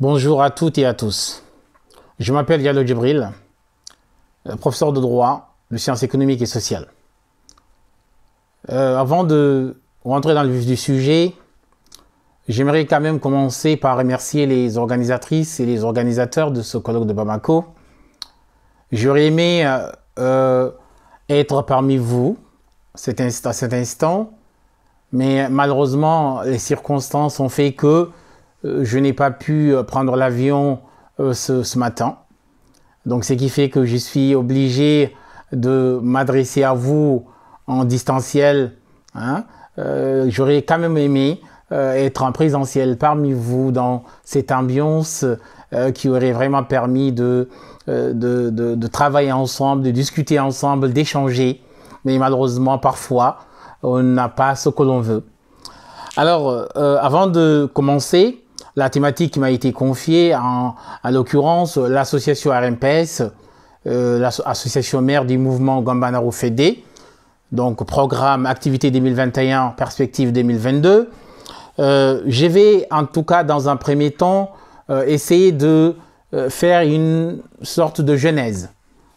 Bonjour à toutes et à tous. Je m'appelle Yalo Djibril, euh, professeur de droit de sciences économiques et sociales. Euh, avant de rentrer dans le vif du sujet, j'aimerais quand même commencer par remercier les organisatrices et les organisateurs de ce colloque de Bamako. J'aurais aimé euh, être parmi vous à cet instant, mais malheureusement, les circonstances ont fait que euh, je n'ai pas pu euh, prendre l'avion euh, ce, matin. Donc, ce qui fait que je suis obligé de m'adresser à vous en distanciel. Hein. J'aurais quand même aimé être en présentiel parmi vous dans cette ambiance qui aurait vraiment permis de, travailler ensemble, de discuter ensemble, d'échanger. Mais malheureusement, parfois, on n'a pas ce que l'on veut. Alors, avant de commencer, la thématique qui m'a été confiée, en, l'occurrence l'association RMPS, euh, l'association mère du mouvement Gambanaro Fédé, donc programme activité 2021, perspective 2022. Euh, je vais en tout cas dans un premier temps euh, essayer de faire une sorte de genèse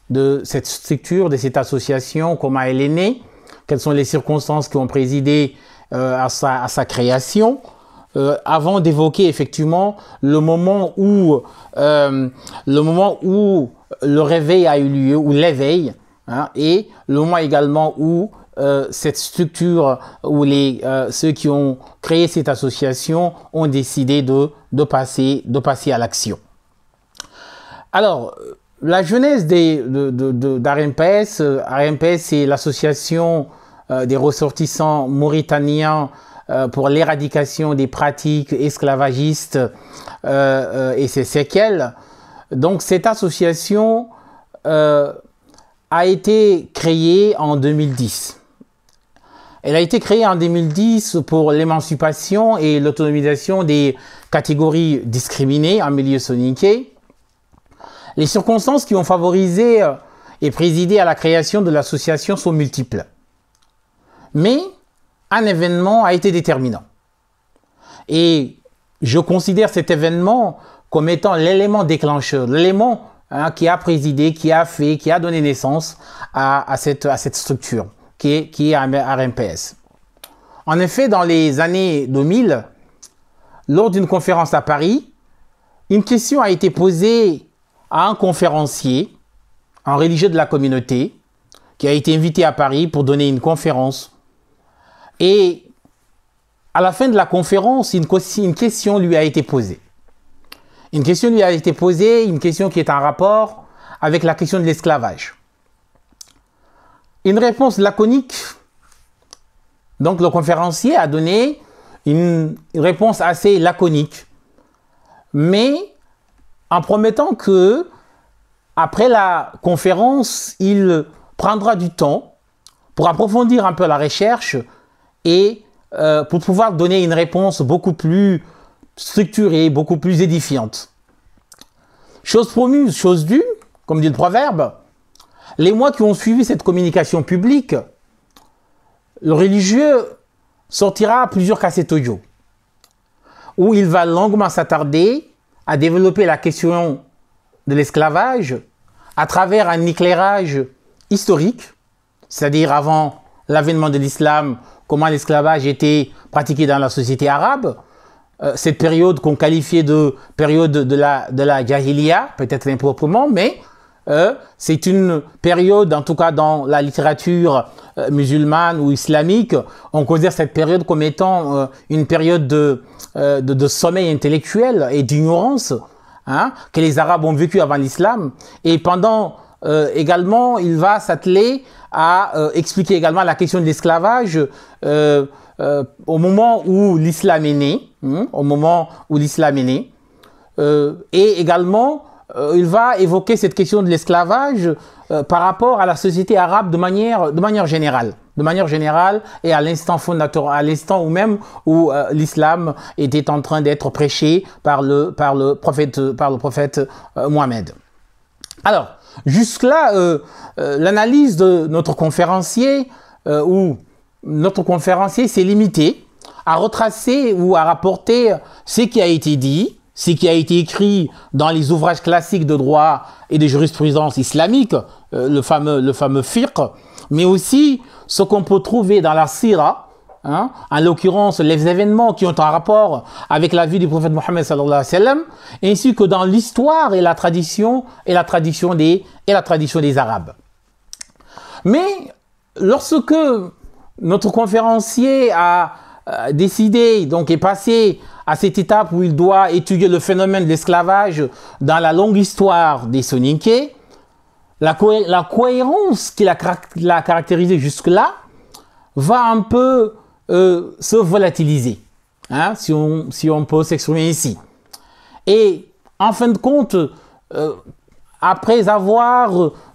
de cette structure, de cette association, comment elle est née, quelles sont les circonstances qui ont présidé à, sa, création, euh, avant d'évoquer effectivement le moment où euh, le moment où le réveil a eu lieu ou l'éveil hein, et le moment également où euh, cette structure où les ceux qui ont créé cette association ont décidé de, de passer à l'action. Alors la jeunesse des de, c'est l'association des ressortissants mauritaniens euh, pour l'éradication des pratiques esclavagistes euh, euh, et ses séquelles. Donc cette association a été créée en 2010. Elle a été créée en 2010 pour l'émancipation et l'autonomisation des catégories discriminées en milieu soniqué. Les circonstances qui ont favorisé et présidé à la création de l'association sont multiples. Mais un événement a été déterminant. Et je considère cet événement comme étant l'élément déclencheur, l'élément hein, qui a présidé, qui a fait, qui a donné naissance à, cette, structure qui est, qui est RMPS. En effet, dans les années 2000, lors d'une conférence à Paris, une question a été posée à un conférencier, un religieux de la communauté, qui a été invité à Paris pour donner une conférence et à la fin de la conférence, une, question lui a été posée. Une question lui a été posée, une question qui est en rapport avec la question de l'esclavage. Une réponse laconique. Donc le conférencier a donné une réponse assez laconique, mais en promettant que après la conférence, il prendra du temps pour approfondir un peu la recherche et euh, pour pouvoir donner une réponse beaucoup plus structurée, beaucoup plus édifiante. Chose promue, chose due, comme dit le proverbe, les mois qui ont suivi cette communication publique, le religieux sortira plusieurs cassettes audio où il va longuement s'attarder à développer la question de l'esclavage à travers un éclairage historique, c'est-à-dire avant l'avènement de l'islam, comment l'esclavage était pratiqué dans la société arabe, euh, cette période qu'on qualifiait de période de la, de la Jahiliya, peut-être improprement, mais euh, c'est une période, en tout cas dans la littérature euh, musulmane ou islamique, on considère cette période comme étant une période de, de, sommeil intellectuel et d'ignorance hein, que les Arabes ont vécu avant l'islam. Et pendant euh, également, il va s'atteler à euh, expliquer également la question de l'esclavage euh, au moment où l'islam est né, hein, au moment où l'islam est né, et également il va évoquer cette question de l'esclavage par rapport à la société arabe de manière, de manière générale de manière générale et à l'instant fondateur, à l'instant où même où l'islam était en train d'être prêché par le, par le prophète, par le prophète Mohamed. Alors, Jusque-là, euh, euh, l'analyse de notre conférencier euh, ou notre conférencier s'est limitée à retracer ou à rapporter ce qui a été dit, ce qui a été écrit dans les ouvrages classiques de droit et de jurisprudence islamique, le fameux le mais aussi ce qu'on peut trouver dans la sira, Hein, en l'occurrence les événements qui ont un rapport avec la vie du prophète Mohammed sallallahu alayhi wa sallam, ainsi que dans l'histoire et la tradition et la tradition des et la tradition des Arabes. Mais lorsque notre conférencier a euh, décidé donc est passé à cette étape où il doit étudier le phénomène de l'esclavage dans la longue histoire des Soninkés, la, la cohérence qui la, caractérisé jusque-là va un peu euh, se volatiliser, hein, si, on, peut s'exprimer ici. Et en fin de compte, euh, après avoir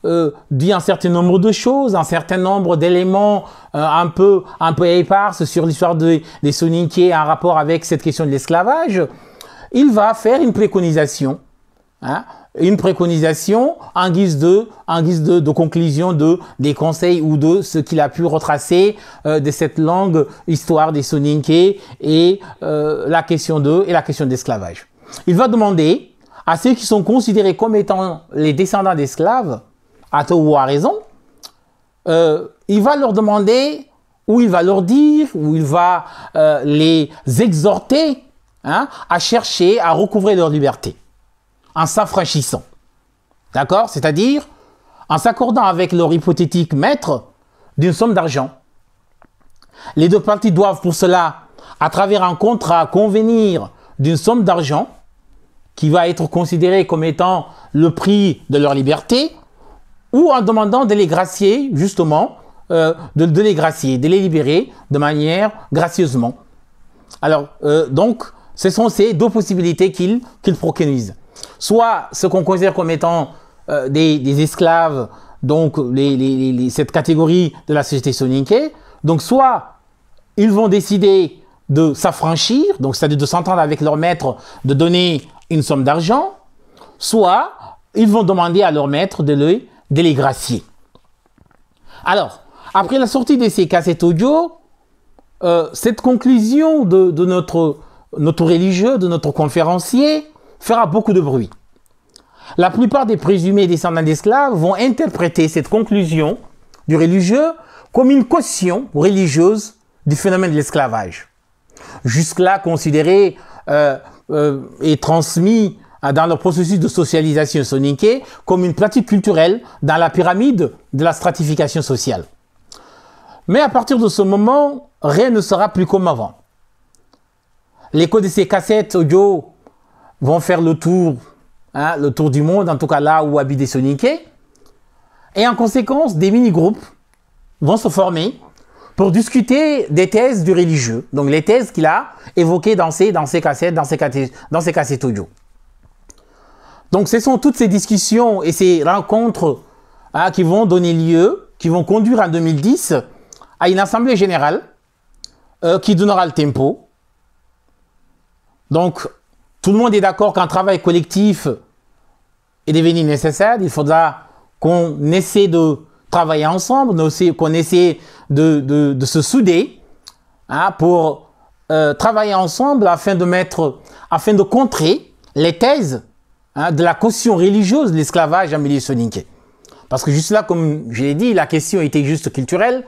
euh, dit un certain nombre de choses, un certain nombre d'éléments un peu un peu épars sur l'histoire des Soninkés en rapport avec cette question de l'esclavage, il va faire une préconisation. Hein, une préconisation en guise de, en guise de, conclusion de, des conseils ou de ce qu'il a pu retracer euh, de cette longue histoire des Soninké et euh, la question de et la question d'esclavage. Il va demander à ceux qui sont considérés comme étant les descendants d'esclaves, à tort ou à raison, euh, il va leur demander ou il va leur dire, ou il va les exhorter hein, à chercher à recouvrer leur liberté en s'affranchissant. D'accord C'est-à-dire en s'accordant avec leur hypothétique maître d'une somme d'argent. Les deux parties doivent pour cela, à travers un contrat, convenir d'une somme d'argent qui va être considérée comme étant le prix de leur liberté, ou en demandant de les gracier, justement, euh, de, les gracier, de les libérer de manière gracieusement. Alors, euh, donc, ce sont ces deux possibilités qu'ils qu soit ce qu'on considère comme étant euh, des, esclaves, donc cette catégorie de la société soninké. Donc soit ils vont décider de s'affranchir, donc c'est-à-dire de s'entendre avec leur maître, de donner une somme d'argent, soit ils vont demander à leur maître de les, gracier. Alors, après la sortie de ces cassettes audio, euh, cette conclusion de, notre religieux, de notre conférencier, fera beaucoup de bruit. La plupart des présumés descendants d'esclaves vont interpréter cette conclusion du religieux comme une caution religieuse du phénomène de l'esclavage. Jusque-là considéré euh, euh, et transmis dans le processus de socialisation sonique comme une pratique culturelle dans la pyramide de la stratification sociale. Mais à partir de ce moment, rien ne sera plus comme avant. L'écho de ces cassettes audio vont faire le tour, hein, le tour du monde, en tout cas là où habitent Soniké. Et en conséquence, des mini-groupes vont se former pour discuter des thèses du religieux. Donc les thèses qu'il a évoquées dans ses, dans ses cassettes, dans ses, dans cassettes audio. Donc ce sont toutes ces discussions et ces rencontres hein, qui vont donner lieu, qui vont conduire en 2010 à une assemblée générale euh, qui donnera le tempo. Donc tout le monde est d'accord qu'un travail collectif est devenu nécessaire. Il faudra qu'on essaie de travailler ensemble, qu'on essaie de, se souder hein, pour euh, travailler ensemble afin de mettre, afin de contrer les thèses hein, de la caution religieuse de l'esclavage à milieu soninké. Parce que juste là, comme je l'ai dit, la question était juste culturelle.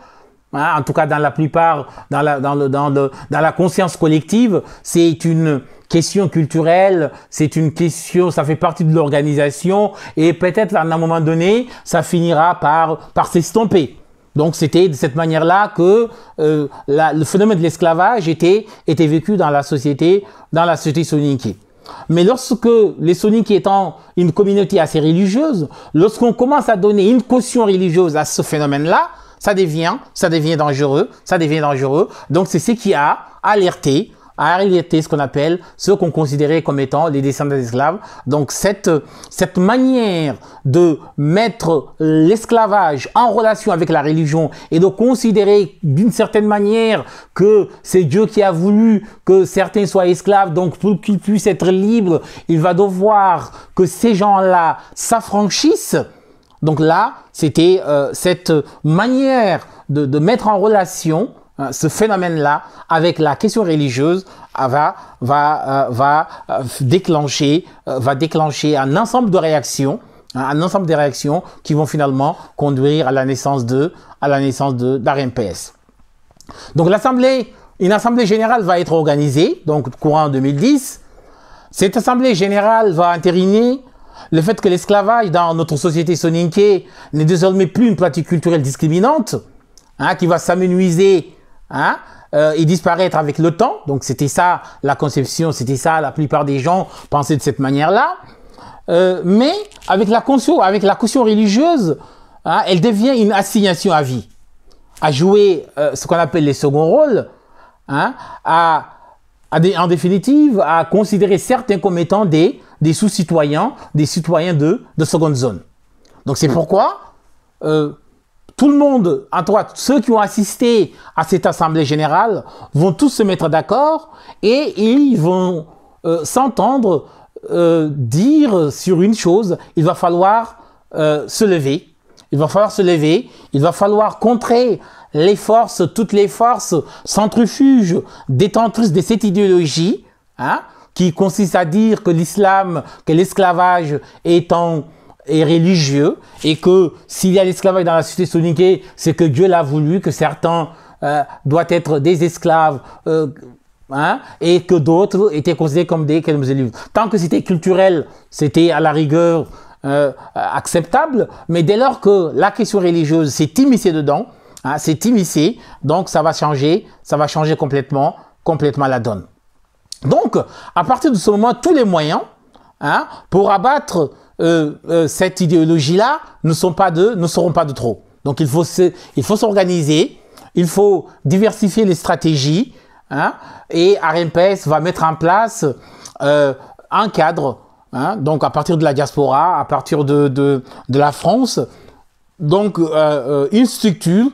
Hein, en tout cas, dans la plupart, dans la, dans le, dans dans la conscience collective, c'est une question culturelle, c'est une question, ça fait partie de l'organisation, et peut-être à un moment donné, ça finira par, par s'estomper. Donc c'était de cette manière-là que euh, le phénomène de l'esclavage était, était vécu dans la société, dans la société soninké. Mais lorsque les Soninki étant une communauté assez religieuse, lorsqu'on commence à donner une caution religieuse à ce phénomène-là, ça devient, ça devient dangereux, ça devient dangereux. Donc c'est ce qui a alerté a alerté ce qu'on appelle ceux qu'on considérait comme étant les descendants d'esclaves. Donc cette, cette manière de mettre l'esclavage en relation avec la religion et de considérer d'une certaine manière que c'est Dieu qui a voulu que certains soient esclaves, donc pour qu'ils puissent être libres, il va devoir que ces gens-là s'affranchissent donc là, c'était euh, cette manière de, mettre en relation hein, ce phénomène-là avec la question religieuse ah, va, va, euh, va, euh, déclencher, va déclencher un ensemble de réactions hein, un ensemble de réactions qui vont finalement conduire à la naissance de à la naissance de Donc l'assemblée, une assemblée générale va être organisée donc courant 2010. Cette assemblée générale va intériner le fait que l'esclavage dans notre société soninké n'est désormais plus une pratique culturelle discriminante, hein, qui va s'amenuiser hein, euh, et disparaître avec le temps. Donc c'était ça la conception, c'était ça la plupart des gens pensaient de cette manière-là. Euh, mais avec la, caution, avec la caution religieuse, hein, elle devient une assignation à vie, à jouer euh, ce qu'on appelle les seconds rôles, en définitive, à considérer certains comme étant des des sous-citoyens, des citoyens de, de seconde zone. Donc c'est hmm. pourquoi euh, tout le monde, à droite, ceux qui ont assisté à cette assemblée générale, vont tous se mettre d'accord et ils vont euh, s'entendre euh, dire sur une chose, il va falloir se lever, il va falloir se lever, il va falloir contrer les forces, toutes les forces centrifuges détentrices de cette idéologie, hein, qui consiste à dire que l'islam, que l'esclavage est religieux et que s'il y a l'esclavage dans la société sonique, c'est que Dieu l'a voulu, que certains euh, doivent être des esclaves euh, hein, et que d'autres étaient considérés comme des musulmans. Tant que c'était culturel, c'était à la rigueur euh, acceptable, mais dès lors que la question religieuse s'est immiscée dedans, hein, s'est donc ça va changer, ça va changer complètement, complètement la donne. Donc, à partir de ce moment, tous les moyens hein, pour abattre euh, euh, cette idéologie-là ne, ne seront pas de trop. Donc, il faut s'organiser, il, faut diversifier les stratégies, hein, et RMPS va mettre en place euh, un cadre, hein, donc à partir de la diaspora, à partir de, de la France, donc une structure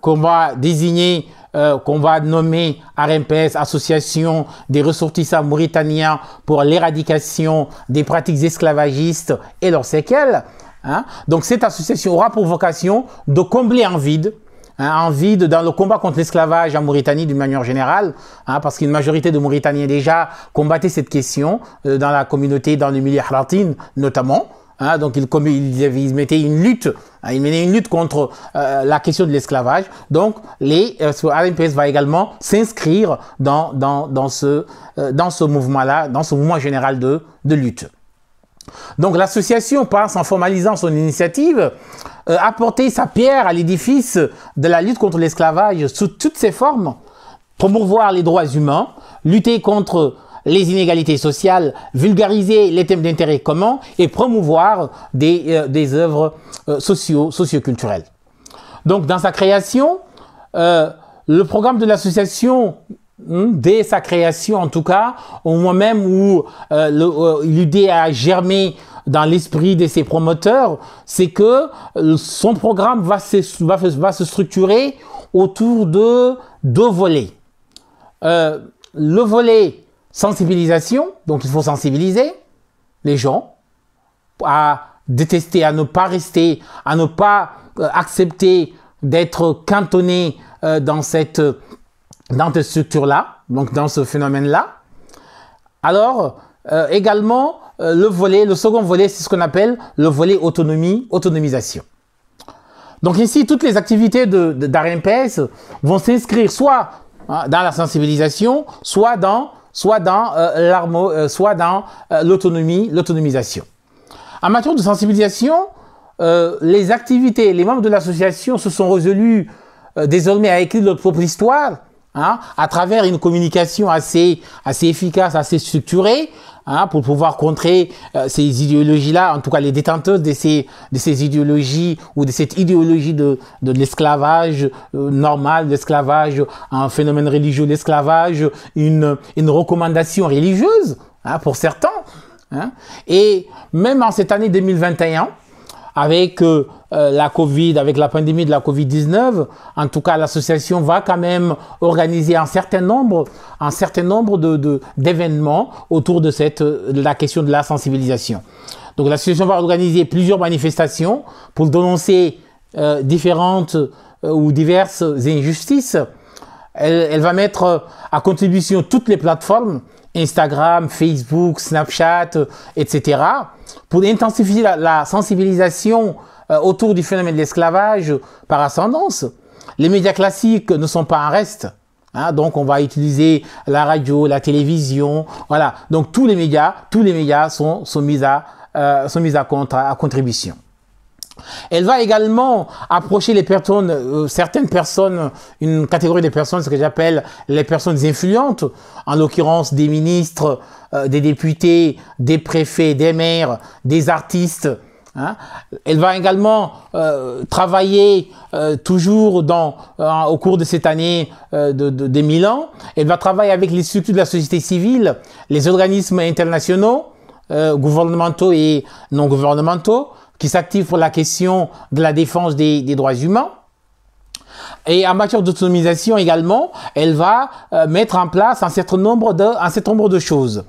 qu'on va désigner euh, qu'on va nommer RMPS, Association des ressortissants mauritaniens pour l'éradication des pratiques esclavagistes et leurs séquelles. Hein. Donc cette association aura pour vocation de combler un vide, Hein, vide dans le combat contre l'esclavage en Mauritanie d'une manière générale, hein, parce qu'une majorité de Mauritaniens déjà combattaient cette question euh, dans la communauté, dans le milieu haratine notamment. Hein, donc il, mettait une lutte, hein, menait une lutte contre euh, la question de l'esclavage. Donc les euh, va également s'inscrire euh, dans, ce, mouvement-là, dans ce mouvement général de, de lutte. Donc l'association passe en formalisant son initiative, apporter sa pierre à l'édifice de la lutte contre l'esclavage sous toutes ses formes, promouvoir les droits humains, lutter contre les inégalités sociales, vulgariser les thèmes d'intérêt commun et promouvoir des, euh, œuvres euh, socio, culturelles Donc, dans sa création, euh, le programme de l'association hmm, dès sa création en tout cas, au moment même où l'idée a germé dans l'esprit de ses promoteurs, c'est que son programme va va se, structurer autour de deux volets. le volet sensibilisation, donc il faut sensibiliser les gens à détester, à ne pas rester, à ne pas euh, accepter d'être cantonné euh, dans cette, dans cette structure-là, donc dans ce phénomène-là. Alors, euh, également, le volet, le second volet, c'est ce qu'on appelle le volet autonomie, autonomisation. Donc ici, toutes les activités de, de vont s'inscrire soit hein, dans la sensibilisation, soit dans soit dans euh, euh, soit dans euh, l'autonomie, l'autonomisation. En matière de sensibilisation, les activités, les membres de l'association se sont résolus désormais à écrire leur propre histoire Hein, à travers une communication assez, assez efficace, assez structurée, hein, pour pouvoir contrer euh, ces idéologies-là, en tout cas les détenteuses de ces, de ces idéologies ou de cette idéologie de, de l'esclavage euh, normal, d'esclavage un phénomène religieux, l'esclavage, une, une recommandation religieuse hein, pour certains. Et même en cette année 2021, avec euh, euh, la Covid, avec la pandémie de la Covid-19, en tout cas, l'association va quand même organiser un certain nombre, un certain nombre de, d'événements autour de cette, la question de la sensibilisation. Donc, l'association va organiser plusieurs manifestations pour dénoncer euh, différentes ou diverses injustices. elle va mettre à contribution toutes les plateformes Instagram, Facebook, Snapchat, euh, etc., pour intensifier la, sensibilisation euh, autour du phénomène de l'esclavage par ascendance. Les médias classiques ne sont pas un reste. Hein. donc on va utiliser la radio, la télévision, voilà. Donc tous les médias, tous les médias sont, mis à euh, sont à, à contribution. Elle va également approcher les personnes, euh, certaines personnes, une catégorie de personnes, ce que j'appelle les personnes influentes, en l'occurrence des ministres, euh, des députés, des préfets, des maires, des artistes. Hein. Elle va également euh, travailler toujours au cours de cette année de, de, de Milan. Elle va travailler avec les structures de la société civile, les organismes internationaux, gouvernementaux et non gouvernementaux qui s'active pour la question de la défense des, droits humains. Et en matière d'autonomisation également, elle va euh, mettre en place un certain nombre de, un certain nombre de choses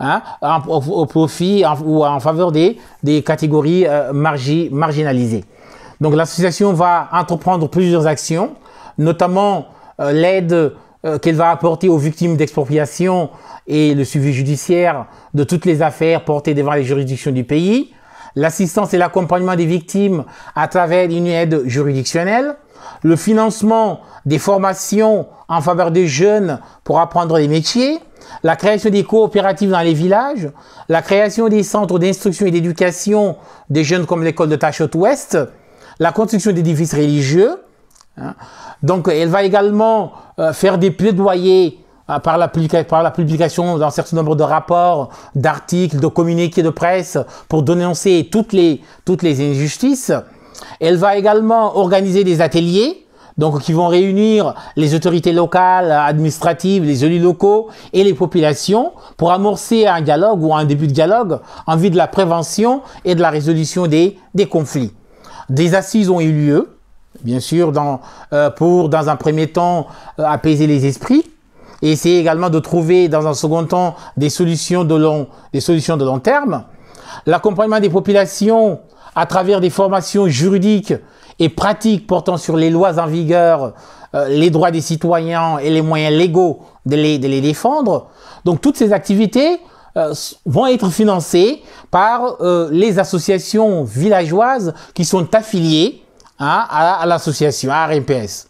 hein, au, profit ou en faveur des, catégories euh, marginalisées. Donc l'association va entreprendre plusieurs actions, notamment euh, l'aide qu'elle va apporter aux victimes d'expropriation et le suivi judiciaire de toutes les affaires portées devant les juridictions du pays, l'assistance et l'accompagnement des victimes à travers une aide juridictionnelle, le financement des formations en faveur des jeunes pour apprendre les métiers, la création des coopératives dans les villages, la création des centres d'instruction et d'éducation des jeunes comme l'école de Tachot-Ouest, la construction d'édifices religieux. Hein. Donc elle va également euh, faire des plaidoyers ah, par la, par la publication d'un certain nombre de rapports, d'articles, de communiqués de presse pour dénoncer toutes les, toutes les injustices. Elle va également organiser des ateliers donc qui vont réunir les autorités locales, administratives, les élus locaux et les populations pour amorcer un dialogue ou un début de dialogue en vue de la prévention et de la résolution des, des conflits. Des assises ont eu lieu, bien sûr, dans, euh, pour, dans un premier temps, euh, apaiser les esprits, et essayer également de trouver dans un second temps des solutions de long, des solutions de long terme. L'accompagnement des populations à travers des formations juridiques et pratiques portant sur les lois en vigueur, euh, les droits des citoyens et les moyens légaux de les, défendre. Donc toutes ces activités euh, vont être financées par euh, les associations villageoises qui sont affiliées hein, à, l'association, RMPS.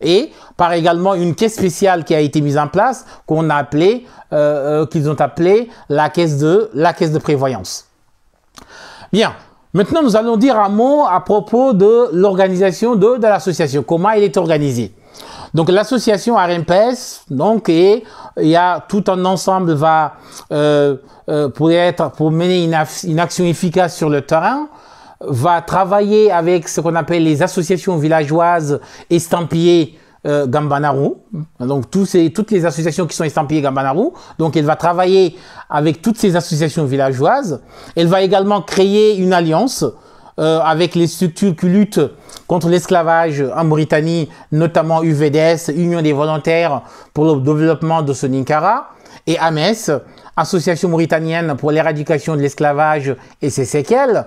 Et par également une caisse spéciale qui a été mise en place, qu'on a euh, euh, qu'ils ont appelé la caisse de, la caisse de prévoyance. Bien. Maintenant, nous allons dire un mot à propos de l'organisation de, l'association, comment elle est organisée. Donc l'association RMPS, donc et il y a tout un ensemble va euh, pour être pour mener une, action efficace sur le terrain va travailler avec ce qu'on appelle les associations villageoises estampillées euh, Gambanaru. Donc toutes les associations qui sont estampillées Gambanaru. Donc elle va travailler avec toutes ces associations villageoises. Elle va également créer une alliance euh, avec les structures qui luttent contre l'esclavage en Mauritanie, notamment UVDS, Union des volontaires pour le développement de Soninkara, et AMES, Association mauritanienne pour l'éradication de l'esclavage et ses séquelles.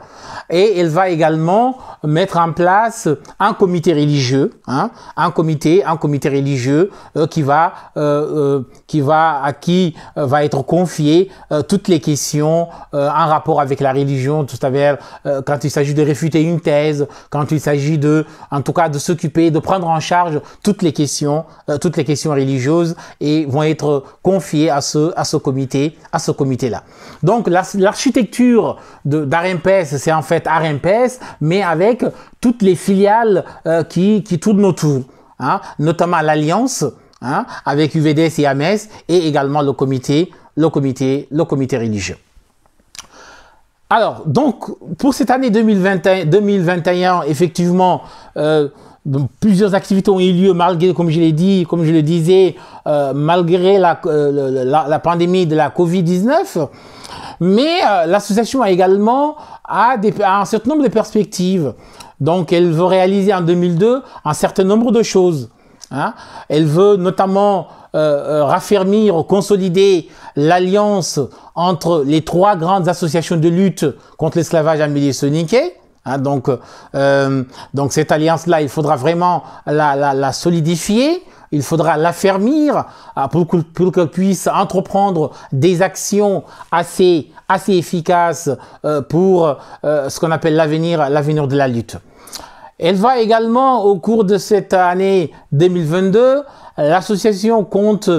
Et elle va également mettre en place un comité religieux, hein, un comité, un comité religieux euh, qui va, euh, euh, qui va à qui euh, va être confié toutes les questions en rapport avec la religion, tout à l'heure quand il s'agit de réfuter une thèse, quand il s'agit de, en tout cas, de s'occuper, de prendre en charge toutes les questions, toutes les questions religieuses et vont être confiées à ce à ce comité à ce comité-là. Donc l'architecture d'ARMPS, c'est en fait Arempès, mais avec toutes les filiales euh, qui, qui tournent autour, hein. notamment l'Alliance hein, avec UVDS et AMS e et également le comité, le comité, le comité religieux. Alors, donc, pour cette année 2021, effectivement, euh, plusieurs activités ont eu lieu malgré, comme je l'ai dit, comme je le disais, euh, malgré euh, la, la, pandémie de la Covid-19. Mais euh, l'association a également a un certain nombre de perspectives. Donc, elle veut réaliser en 2002 un certain nombre de choses. Hein. Elle veut notamment raffermir, consolider l'alliance entre les trois grandes associations de lutte contre l'esclavage à Médicé-Niquet Hein, donc, euh, euh, donc cette alliance-là, il faudra vraiment la, solidifier, il faudra l'affermir euh, pour, qu'elle puisse entreprendre des actions assez, assez efficaces pour ce qu'on appelle l'avenir, l'avenir de la lutte. Elle va également, au cours de cette année 2022, l'association compte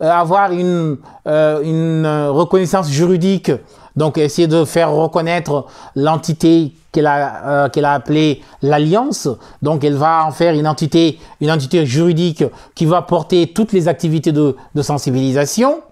avoir une reconnaissance juridique donc essayer de faire reconnaître l'entité euh, qu'elle a, appelée l'Alliance. Donc elle va en faire une entité, une entité juridique qui va porter toutes les activités de sensibilisation.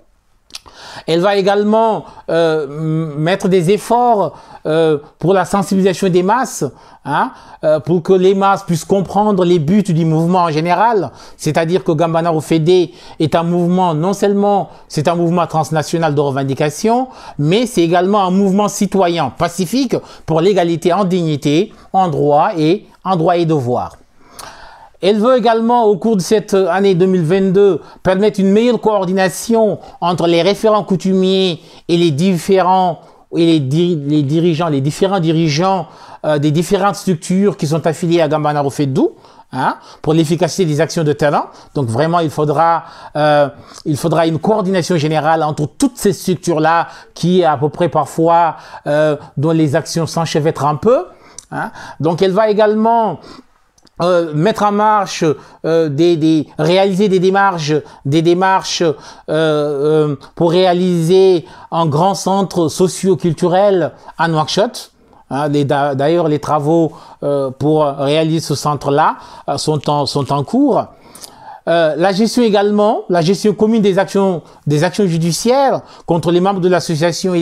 Elle va également euh, mettre des efforts euh, pour la sensibilisation des masses, hein, euh, pour que les masses puissent comprendre les buts du mouvement en général. C'est-à-dire que Gambana Fédé est un mouvement, non seulement c'est un mouvement transnational de revendication, mais c'est également un mouvement citoyen pacifique pour l'égalité en dignité, en droit et en droit et devoir. Elle veut également, au cours de cette euh, année 2022, permettre une meilleure coordination entre les référents coutumiers et les différents et les, dirigeants, les différents dirigeants euh, des différentes structures qui sont affiliées à Gambana Rufedou Hein, pour l'efficacité des actions de talent. Donc vraiment, il faudra, euh, il faudra une coordination générale entre toutes ces structures-là qui, à peu près parfois, dont les actions s'enchevêtrent un peu. Hein. Donc elle va également euh, mettre en marche euh, des, des, réaliser des démarches des démarches euh, euh pour réaliser un grand centre socio-culturel à Nouakchott hein, d'ailleurs les travaux euh, pour réaliser ce centre là sont en, sont en cours euh, la gestion également, la gestion commune des actions, des actions judiciaires contre les membres de l'association et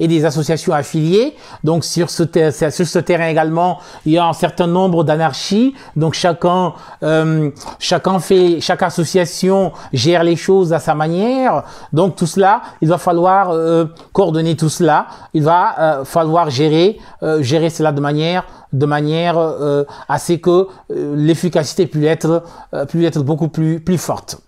et des associations affiliées. Donc sur ce, sur ce terrain également, il y a un certain nombre d'anarchies. Donc chacun, euh, chacun fait, chaque association gère les choses à sa manière. Donc tout cela, il va falloir euh, coordonner tout cela. Il va falloir gérer, gérer cela de manière, de manière à que l'efficacité puisse être, puisse être beaucoup plus, plus forte.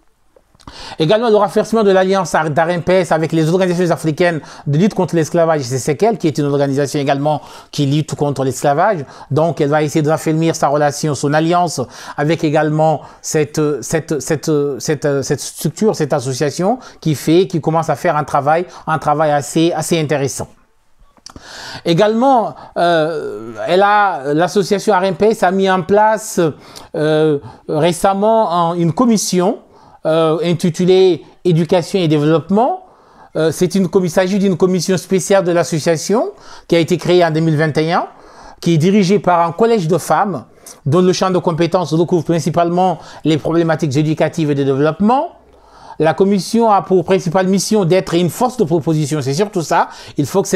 Également, le renforcement de l'alliance d'AREMPES avec les organisations africaines de lutte contre l'esclavage, c'est celle qui est une organisation également qui lutte contre l'esclavage. Donc, elle va essayer de sa relation, son alliance avec également cette, cette, structure, cette association qui fait, qui commence à faire un travail, un travail assez, assez intéressant. Également, euh, elle a l'association RMPS a mis en place euh, récemment une commission euh, intitulée Éducation et développement. C'est une il s'agit d'une commission spéciale de l'association qui a été créée en 2021, qui est dirigée par un collège de femmes dont le champ de compétences recouvre principalement les problématiques éducatives et de développement. La commission a pour principale mission d'être une force de proposition. C'est surtout ça. Il faut que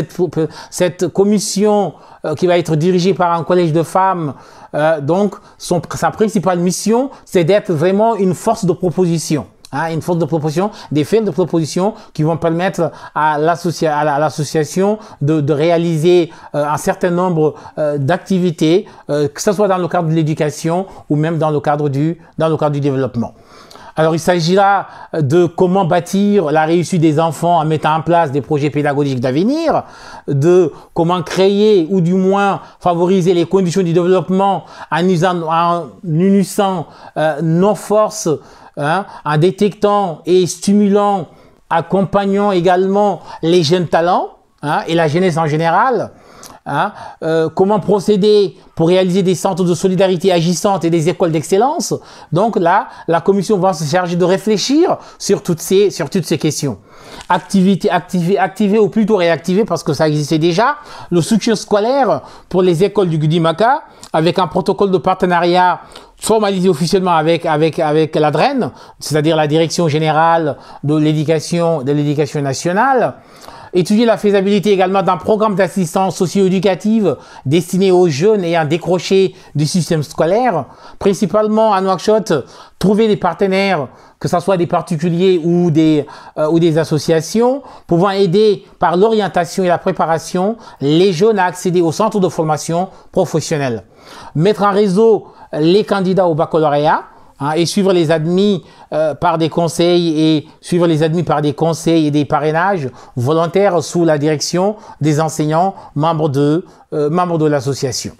cette, commission euh, qui va être dirigée par un collège de femmes, euh, donc sa principale mission, c'est d'être vraiment une force de proposition. Hein, une force de proposition, des faits de proposition qui vont permettre à l'association de, réaliser euh, un certain nombre d'activités, que ce soit dans le cadre de l'éducation ou même dans le dans le cadre du développement. Alors, il s'agit là euh, de comment bâtir la réussite des enfants en mettant en place des projets pédagogiques d'avenir, de comment créer ou du moins favoriser les conditions du développement en, usant, unissant euh, nos forces, hein, en détectant et stimulant, accompagnant également les jeunes talents hein, et la jeunesse en général. Hein, euh, comment procéder pour réaliser des centres de solidarité agissantes et des écoles d'excellence. Donc là, la commission va se charger de réfléchir sur toutes ces, sur toutes ces questions. Activité, activer, activer ou plutôt réactiver parce que ça existait déjà, le soutien scolaire pour les écoles du Gudimaka avec un protocole de partenariat formalisé officiellement avec avec avec la c'est-à-dire la Direction générale de l'éducation de l'éducation nationale. Étudier la faisabilité également d'un programme d'assistance socio-éducative destiné aux jeunes ayant décroché du système scolaire, principalement à Nouakchott, trouver des partenaires, que ce soit des particuliers ou des, euh, ou des associations, pouvant aider par l'orientation et la préparation les jeunes à accéder aux centres de formation professionnelle. Mettre en réseau les candidats au baccalauréat, Hein, et suivre les admis euh, par des conseils et suivre les admis par des conseils et des parrainages volontaires sous la direction des enseignants membres de, euh, membres de l'association.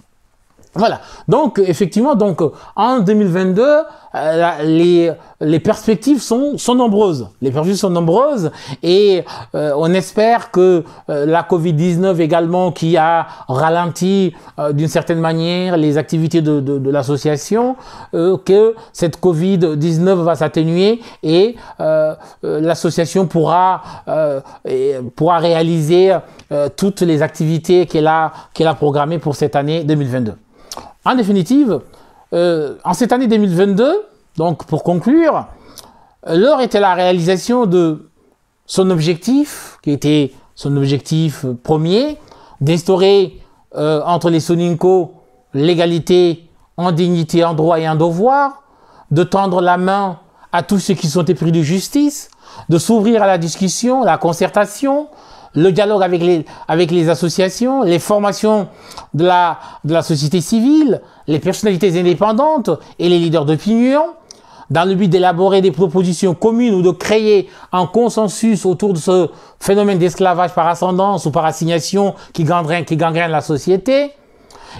Voilà. Donc, effectivement, donc, en 2022, euh, les, les perspectives sont, sont nombreuses. Les perspectives sont nombreuses et euh, on espère que euh, la Covid-19 également, qui a ralenti d'une certaine manière les activités de, l'association, que cette Covid-19 va s'atténuer et l'association pourra, pourra réaliser toutes les activités qu'elle a, qu'elle a programmées pour cette année 2022. En définitive, euh, en cette année 2022, donc pour conclure, l'heure était la réalisation de son objectif, qui était son objectif premier, d'instaurer euh, entre les Soninko l'égalité en dignité, en droit et en devoir, de tendre la main à tous ceux qui sont épris de justice, de s'ouvrir à la discussion, à la concertation, le dialogue avec les, associations, les formations de la, société civile, les personnalités indépendantes et les leaders d'opinion, dans le but d'élaborer des propositions communes ou de créer un consensus autour de ce phénomène d'esclavage par ascendance ou par assignation qui gangrène, qui gangrène la société.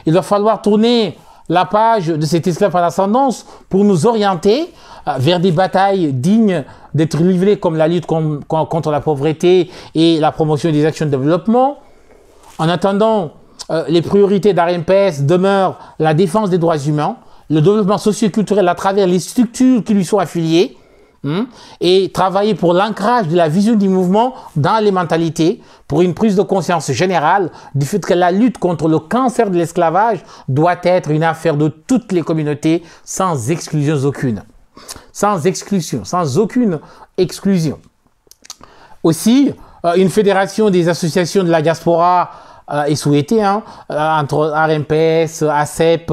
Il va falloir tourner la page de cet esclave à l'ascendance pour nous orienter euh, vers des batailles dignes d'être livrées comme la lutte contre la pauvreté et la promotion des actions de développement. En attendant, euh, les priorités d'ARMPS demeurent la défense des droits humains, le développement socio-culturel à travers les structures qui lui sont affiliées, Hmm? et travailler pour l'ancrage de la vision du mouvement dans les mentalités, pour une prise de conscience générale du fait que la lutte contre le cancer de l'esclavage doit être une affaire de toutes les communautés sans exclusion aucune. Sans exclusion, sans aucune exclusion. Aussi, euh, une fédération des associations de la diaspora est euh, souhaité hein, euh, entre RMPS, ACEP,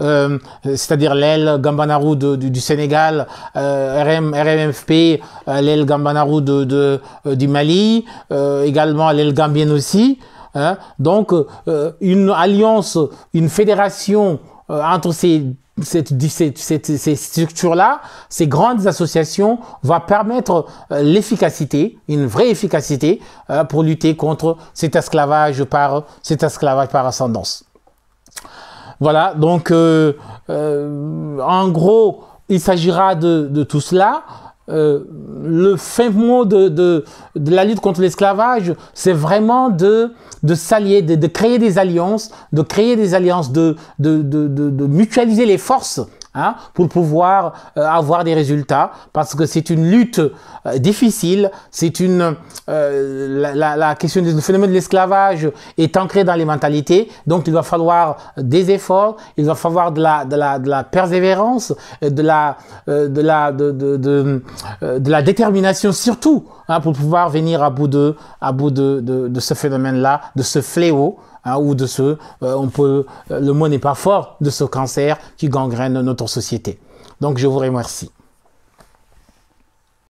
euh, c'est-à-dire l'aile Gambanaru de, du, Sénégal, euh, RMFP, l'aile Gambanaru de, du Mali, euh, également l'aile gambienne aussi. Hein. Donc une alliance, une fédération entre ces ces structures-là, ces grandes associations, va permettre euh, l'efficacité, une vraie efficacité euh, pour lutter contre cet esclavage par, cet esclavage par ascendance. Voilà, donc euh, en gros, il s'agira de, tout cela. Euh, le fin mot de, la lutte contre l'esclavage, c'est vraiment de, s'allier, de, créer des alliances, de créer des alliances, de, mutualiser les forces Hein, pour pouvoir euh, avoir des résultats, parce que c'est une lutte euh, difficile, c'est une... Euh, la, question du phénomène de l'esclavage est ancrée dans les mentalités, donc il va falloir des efforts, il va falloir de la, de la, persévérance, de la, de, la, de, de, de la détermination surtout, hein, pour pouvoir venir à bout de, à bout de, de ce phénomène-là, de ce fléau Hein, ou de ce, euh, on peut, euh, le mot n'est pas fort, de ce cancer qui gangrène notre société. Donc je vous remercie.